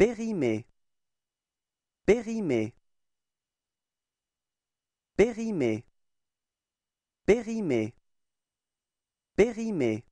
périmé périmé périmé périmé périmé